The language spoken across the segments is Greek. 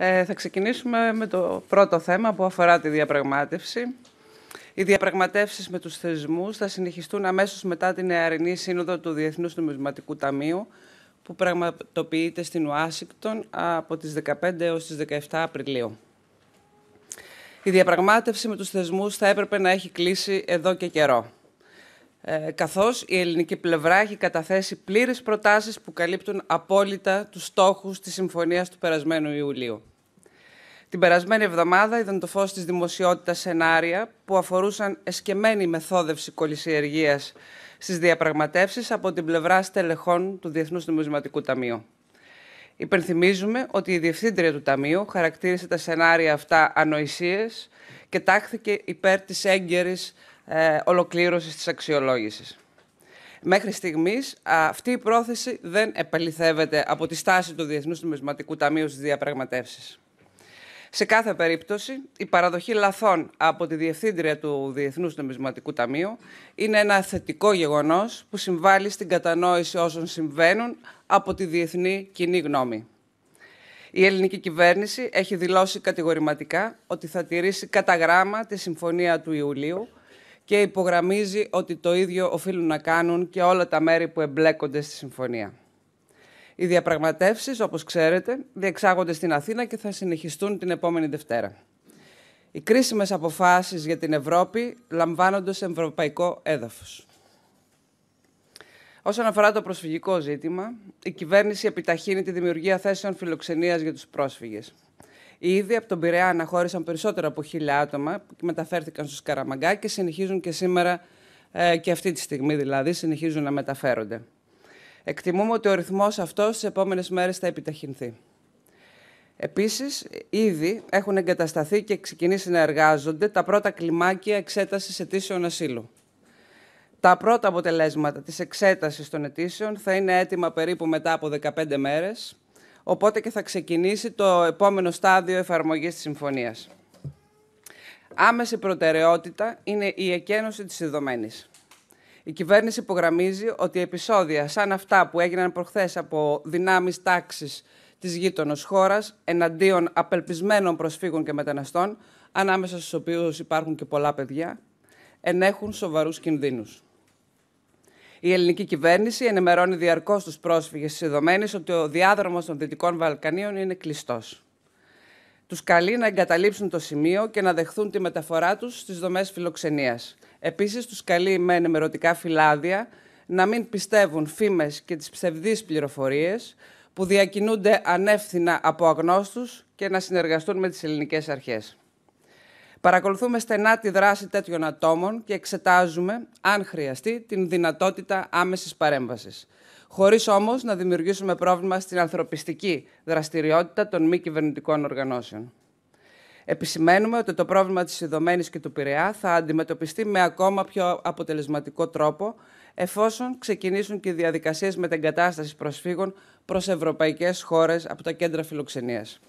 Ε, θα ξεκινήσουμε με το πρώτο θέμα που αφορά τη διαπραγμάτευση. Οι διαπραγματεύσεις με τους θεσμούς θα συνεχιστούν αμέσως μετά την νεαρινή σύνοδο του Διεθνούς Νομισματικού Ταμείου, που πραγματοποιείται στην Ουάσιγκτον από τις 15 έως τις 17 Απριλίου. Η διαπραγμάτευση με τους θεσμούς θα έπρεπε να έχει κλείσει εδώ και καιρό ε, καθώς η ελληνική πλευρά έχει καταθέσει πλήρες προτάσεις που καλύπτουν απόλυτα τους στόχους της συμφωνίας του περασμένου Ιουλίου. Την περασμένη εβδομάδα είδαν το φως της δημοσιότητας σενάρια που αφορούσαν εσκεμμένη μεθόδευση κολυσιεργίας στις διαπραγματεύσεις από την πλευρά στελεχών του Διεθνούς Νομισματικού Ταμείου. Υπενθυμίζουμε ότι η Διευθύντρια του Ταμείου χαρακτήρισε τα σενάρια αυτά ανοησίες και τάχθηκε υπέρ της ε, ολοκλήρωσης της αξιολόγησης. Μέχρι στιγμής αυτή η πρόθεση δεν επαληθεύεται από τη στάση του Διεθνούς Νομισματικού Ταμείου στις διαπραγματεύσεις. Σε κάθε περίπτωση, η παραδοχή λαθών από τη Διευθύντρια του Διεθνούς Νομισματικού Ταμείου είναι ένα θετικό γεγονός που συμβάλλει στην κατανόηση όσων συμβαίνουν από τη διεθνή κοινή γνώμη. Η ελληνική κυβέρνηση έχει δηλώσει κατηγορηματικά ότι θα τηρήσει κατά γράμμα τη Συμφωνία του Ιουλίου και υπογραμμίζει ότι το ίδιο οφείλουν να κάνουν και όλα τα μέρη που εμπλέκονται στη συμφωνία. Οι διαπραγματεύσεις, όπως ξέρετε, διεξάγονται στην Αθήνα και θα συνεχιστούν την επόμενη Δευτέρα. Οι κρίσιμες αποφάσεις για την Ευρώπη λαμβάνονται σε ευρωπαϊκό έδαφος. Όσον αφορά το προσφυγικό ζήτημα, η κυβέρνηση επιταχύνει τη δημιουργία θέσεων φιλοξενίας για τους πρόσφυγες. Ήδη από τον Πειραιά αναχώρησαν περισσότερα από χίλια άτομα που μεταφέρθηκαν στους Καραμαγκά και συνεχίζουν και σήμερα ε, και αυτή τη στιγμή δηλαδή συνεχίζουν να μεταφέρονται. Εκτιμούμε ότι ο ρυθμός αυτός στις επόμενες μέρες θα επιταχυνθεί. Επίσης, ήδη έχουν εγκατασταθεί και ξεκινήσει να εργάζονται τα πρώτα κλιμάκια εξέτασης αιτήσεων ασύλου. Τα πρώτα αποτελέσματα της εξέτασης των αιτήσεων θα είναι έτοιμα περίπου μετά από 15 μέρες οπότε και θα ξεκινήσει το επόμενο στάδιο εφαρμογής της συμφωνίας. Άμεση προτεραιότητα είναι η εκένωση της ειδωμένης. Η κυβέρνηση υπογραμμίζει ότι επεισόδια σαν αυτά που έγιναν προχθές από δυνάμεις τάξης της γείτονος χώρας εναντίον απελπισμένων προσφύγων και μεταναστών, ανάμεσα στους οποίους υπάρχουν και πολλά παιδιά, ενέχουν σοβαρούς κινδύνους. Η ελληνική κυβέρνηση ενημερώνει διαρκώς τους πρόσφυγες τη ότι ο διάδρομος των Δυτικών Βαλκανίων είναι κλειστός. Τους καλεί να εγκαταλείψουν το σημείο και να δεχθούν τη μεταφορά τους στις δομές φιλοξενίας. Επίσης, τους καλεί με ενημερωτικά φυλάδια να μην πιστεύουν φήμες και τις ψευδείς πληροφορίες που διακινούνται ανεύθυνα από αγνώστους και να συνεργαστούν με τις ελληνικές αρχές. Παρακολουθούμε στενά τη δράση τέτοιων ατόμων και εξετάζουμε, αν χρειαστεί, την δυνατότητα άμεσης παρέμβασης. Χωρίς όμως να δημιουργήσουμε πρόβλημα στην ανθρωπιστική δραστηριότητα των μη κυβερνητικών οργανώσεων. Επισημαίνουμε ότι το πρόβλημα της Ιδωμένης και του Πειραιά θα αντιμετωπιστεί με ακόμα πιο αποτελεσματικό τρόπο εφόσον ξεκινήσουν και οι διαδικασίες κατάσταση προσφύγων προς ευρωπαϊκές χώρες από τα κέντρα φιλοξενίας.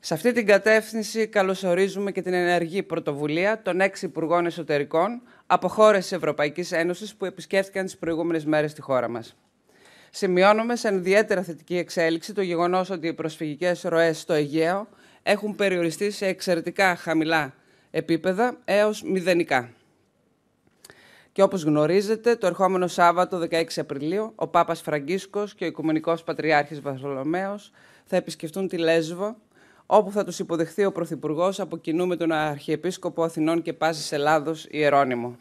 Σε αυτή την κατεύθυνση καλωσορίζουμε και την ενεργή πρωτοβουλία των έξι Υπουργών Εσωτερικών από χώρες της Ευρωπαϊκής Ένωσης που επισκέφθηκαν τις προηγούμενες μέρες στη χώρα μας. Σημειώνουμε σε ιδιαίτερα θετική εξέλιξη το γεγονός ότι οι προσφυγικές ροές στο Αιγαίο έχουν περιοριστεί σε εξαιρετικά χαμηλά επίπεδα έως μηδενικά. Και όπως γνωρίζετε, το ερχόμενο Σάββατο 16 Απριλίου, ο Πάπας Φραγκίσκος και ο Οικουμενικός Πατριάρχης Βαρθολομαίος θα επισκεφτούν τη Λέσβο όπου θα τους υποδεχθεί ο Πρωθυπουργός από κοινού με τον Αρχιεπίσκοπο Αθηνών και Πάσης Ελλάδος Ιερώνυμο.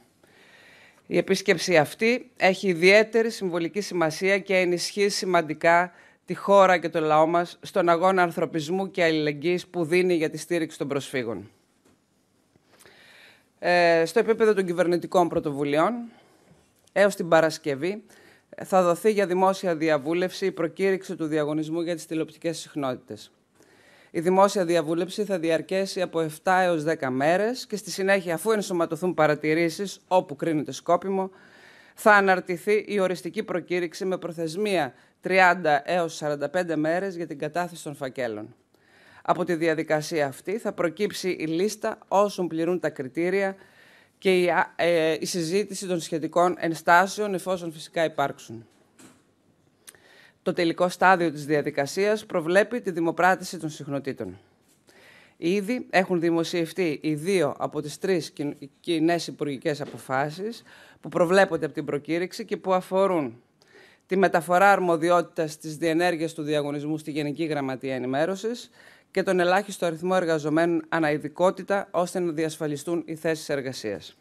Η επίσκεψη αυτή έχει ιδιαίτερη συμβολική σημασία και ενισχύει σημαντικά τη χώρα και το λαό μας στον αγώνα ανθρωπισμού και αλληλεγγύης που δίνει για τη στήριξη των προσφύγων. Ε, στο επίπεδο των κυβερνητικών πρωτοβουλειών, έως την Παρασκευή, θα δοθεί για δημόσια διαβούλευση η προκήρυξη του διαγωνισμού για τις τηλεοπτικές συχνότητες. Η δημόσια διαβούλευση θα διαρκέσει από 7 έως 10 μέρες και στη συνέχεια, αφού ενσωματωθούν παρατηρήσεις όπου κρίνεται σκόπιμο, θα αναρτηθεί η οριστική προκήρυξη με προθεσμία 30 έως 45 μέρες για την κατάθεση των φακέλων. Από τη διαδικασία αυτή θα προκύψει η λίστα όσων πληρούν τα κριτήρια και η, ε, η συζήτηση των σχετικών ενστάσεων εφόσον φυσικά υπάρξουν. Το τελικό στάδιο της διαδικασίας προβλέπει τη δημοπράτηση των συχνοτήτων. Ήδη έχουν δημοσιευτεί οι δύο από τις τρεις κοινές υπουργικές αποφάσεις που προβλέπονται από την προκήρυξη και που αφορούν τη μεταφορά αρμοδιότητας της διενέργειας του διαγωνισμού στη Γενική Γραμματεία Ενημέρωσης και τον ελάχιστο αριθμό εργαζομένων αναειδικότητα ώστε να διασφαλιστούν οι θέσεις εργασίας.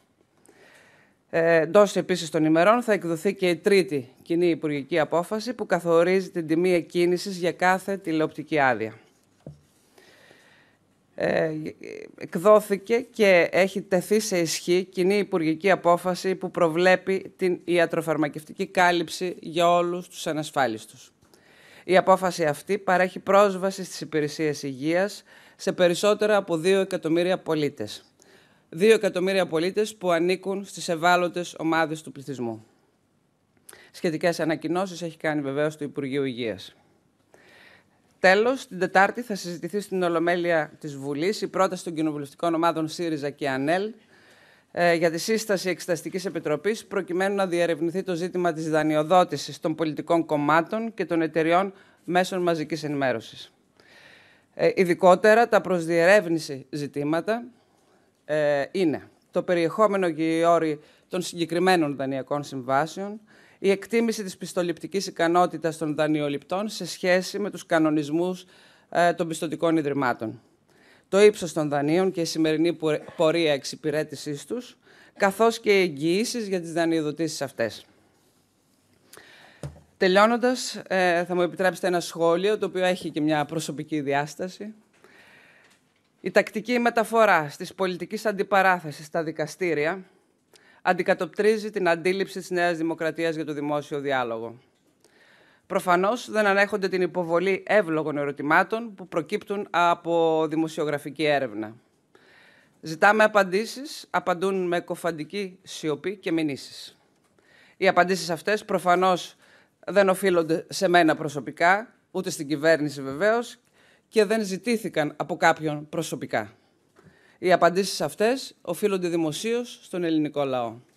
Ε, Εντός επίσης των ημερών θα εκδοθεί και η τρίτη κοινή υπουργική απόφαση που καθορίζει την τιμή εκκίνησης για κάθε τηλεοπτική άδεια. Ε, εκδόθηκε και έχει τεθεί σε ισχύ κοινή υπουργική απόφαση που προβλέπει την ιατροφαρμακευτική κάλυψη για όλους τους ανασφάλιστους. Η απόφαση αυτή παρέχει πρόσβαση στις υπηρεσίες υγείας σε περισσότερα από 2 εκατομμύρια πολίτες. 2 εκατομμύρια πολίτες που ανήκουν στις ευάλωτες ομάδες του πληθυσμού. Σχετικές ανακοινώσεις έχει κάνει βεβαίως το Υπουργείο Υγείας. Τέλος, την Τετάρτη θα συζητηθεί στην Ολομέλεια της Βουλής η πρόταση των κοινοβουλευτικών ομάδων ΣΥΡΙΖΑ και ΑΝΕΛ ε, για τη σύσταση Εξεταστικής Επιτροπής, προκειμένου να διερευνηθεί το ζήτημα της δανειοδότησης των πολιτικών κομμάτων και των εταιριών μέσων μαζικής ενημέρωσης. Ε, ειδικότερα τα προσδιερεύνηση ζητήματα ε, είναι το περιεχόμενο γεώρι των συγκεκριμένων δανειακών συμβάσεων, η εκτίμηση της πιστοληπτικής ικανότητας των δανειοληπτών σε σχέση με τους κανονισμούς ε, των πιστοτικών ιδρυμάτων, το ύψος των δανείων και η σημερινή πορεία εξυπηρέτησής τους, καθώς και οι εγγυήσεις για τις δανειοδοτήσεις αυτές. Τελειώνοντας, ε, θα μου επιτρέψετε ένα σχόλιο, το οποίο έχει και μια προσωπική διάσταση. Η τακτική μεταφορά της πολιτικής αντιπαράθεσης στα δικαστήρια αντικατοπτρίζει την αντίληψη της Νέας Δημοκρατίας για το δημόσιο διάλογο. Προφανώς δεν ανέχονται την υποβολή εύλογων ερωτημάτων που προκύπτουν από δημοσιογραφική έρευνα. Ζητάμε απαντήσεις, απαντούν με κοφαντική σιωπή και μηνύσεις. Οι απαντήσεις αυτές προφανώς δεν οφείλονται σε μένα προσωπικά, ούτε στην κυβέρνηση βεβαίως και δεν ζητήθηκαν από κάποιον προσωπικά. Οι απαντήσεις αυτές οφείλονται δημοσίως στον ελληνικό λαό.